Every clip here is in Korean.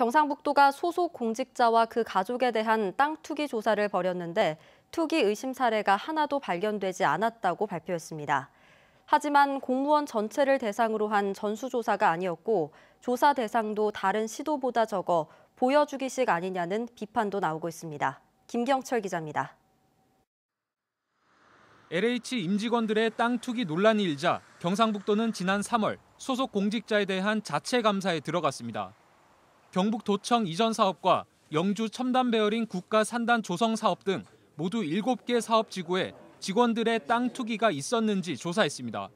경상북도가 소속 공직자와 그 가족에 대한 땅 투기 조사를 벌였는데 투기 의심 사례가 하나도 발견되지 않았다고 발표했습니다. 하지만 공무원 전체를 대상으로 한 전수조사가 아니었고 조사 대상도 다른 시도보다 적어 보여주기식 아니냐는 비판도 나오고 있습니다. 김경철 기자입니다. LH 임직원들의 땅 투기 논란이 일자 경상북도는 지난 3월 소속 공직자에 대한 자체 감사에 들어갔습니다. 경북도청 이전 사업과 영주 첨단 배열인 국가 산단 조성 사업 등 모두 7개 사업 지구에 직원들의 땅 투기가 있었는지 조사했습니다.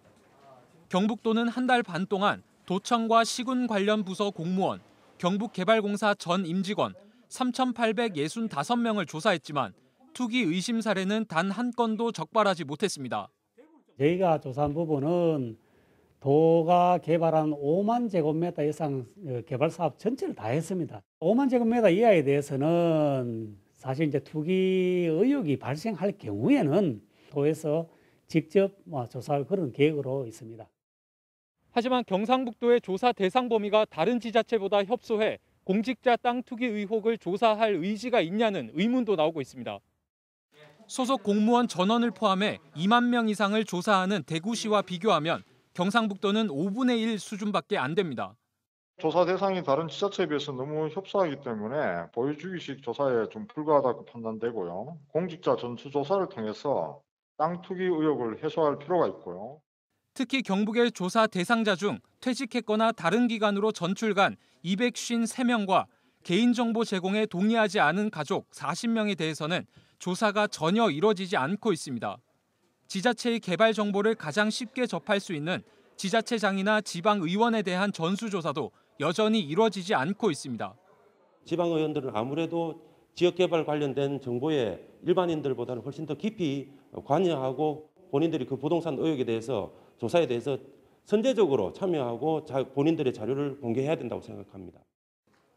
경북도는 한 달 반 동안 도청과 시군 관련 부서 공무원, 경북개발공사 전 임직원 3,865명을 조사했지만 투기 의심 사례는 단 한 건도 적발하지 못했습니다. 저희가 조사한 부분은 도가 개발한 5만 제곱미터 이상 어, 개발 사업 전체를 다 했습니다. 5만 제곱미터 이하에 대해서는 사실 이제 투기 의혹이 발생할 경우에는 도에서 직접 뭐 조사할 그런 계획으로 있습니다. 하지만 경상북도의 조사 대상 범위가 다른 지자체보다 협소해 공직자 땅 투기 의혹을 조사할 의지가 있냐는 의문도 나오고 있습니다. 소속 공무원 전원을 포함해 2만 명 이상을 조사하는 대구시와 비교하면 경상북도는 5분의 1 수준밖에 안 됩니다. 조사 대상이 다른 지자체에 비해서 너무 협소하기 때문에 보여주기식 조사에 좀 불과하다고 판단되고요. 공직자 전수 조사를 통해서 땅 투기 의혹을 해소할 필요가 있고요. 특히 경북의 조사 대상자 중 퇴직했거나 다른 기관으로 전출간 253명과 개인정보 제공에 동의하지 않은 가족 40명에 대해서는 조사가 전혀 이뤄지지 않고 있습니다. 지자체의 개발 정보를 가장 쉽게 접할 수 있는 지자체장이나 지방의원에 대한 전수조사도 여전히 이루어지지 않고 있습니다. 지방의원들은 아무래도 지역개발 관련된 정보에 일반인들보다는 훨씬 더 깊이 관여하고 본인들이 그 부동산 의혹에 대해서 조사에 대해서 선제적으로 참여하고 본인들의 자료를 공개해야 된다고 생각합니다.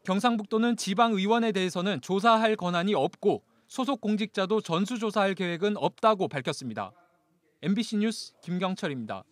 경상북도는 지방의원에 대해서는 조사할 권한이 없고 소속 공직자도 전수조사할 계획은 없다고 밝혔습니다. MBC 뉴스 김경철입니다.